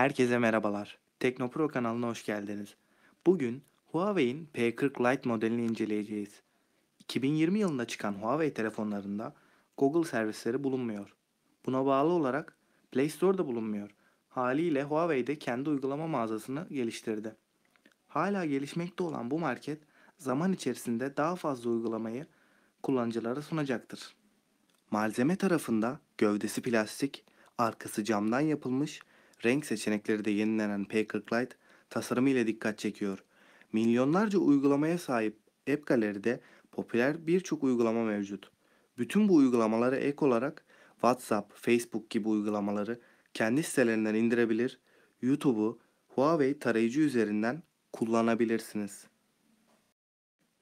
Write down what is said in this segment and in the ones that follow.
Herkese merhabalar. Teknopro kanalına hoş geldiniz. Bugün Huawei'in P40 Lite modelini inceleyeceğiz. 2020 yılında çıkan Huawei telefonlarında Google servisleri bulunmuyor. Buna bağlı olarak Play Store'da bulunmuyor. Haliyle Huawei de kendi uygulama mağazasını geliştirdi. Hala gelişmekte olan bu market zaman içerisinde daha fazla uygulamayı kullanıcılara sunacaktır. Malzeme tarafında gövdesi plastik, arkası camdan yapılmış Renk seçenekleri de yenilenen P40 Lite tasarımı ile dikkat çekiyor. Milyonlarca uygulamaya sahip App Gallery'de popüler birçok uygulama mevcut. Bütün bu uygulamalara ek olarak WhatsApp, Facebook gibi uygulamaları kendi sitelerinden indirebilir, YouTube'u Huawei tarayıcı üzerinden kullanabilirsiniz.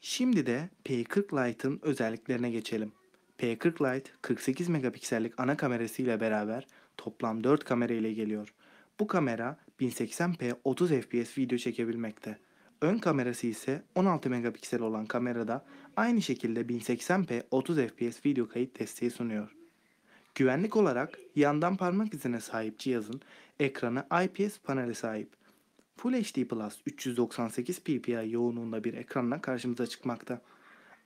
Şimdi de P40 Lite'ın özelliklerine geçelim. P40 Lite 48 megapiksellik ana kamerası ile beraber toplam 4 kamera ile geliyor. Bu kamera 1080p 30 fps video çekebilmekte. Ön kamerası ise 16 megapiksel olan kamerada aynı şekilde 1080p 30 fps video kayıt desteği sunuyor. Güvenlik olarak yandan parmak izine sahip cihazın ekranı IPS paneli sahip. Full HD Plus 398 ppi yoğunluğunda bir ekranla karşımıza çıkmakta.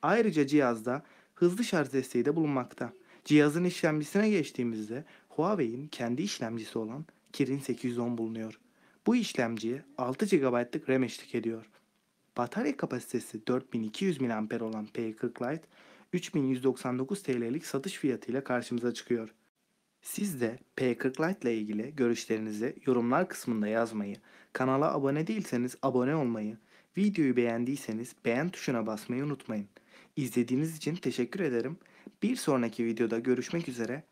Ayrıca cihazda hızlı şarj desteği de bulunmakta. Cihazın işlemcisine geçtiğimizde Huawei'in kendi işlemcisi olan Kirin 810 bulunuyor. Bu işlemciye 6 GB'lık RAM eşlik ediyor. Batarya kapasitesi 4200 mAh olan P40 Lite 3199 TL'lik satış fiyatıyla karşımıza çıkıyor. Siz de P40 Lite ile ilgili görüşlerinizi yorumlar kısmında yazmayı, kanala abone değilseniz abone olmayı, videoyu beğendiyseniz beğen tuşuna basmayı unutmayın. İzlediğiniz için teşekkür ederim. Bir sonraki videoda görüşmek üzere.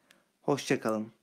Hoşçakalın.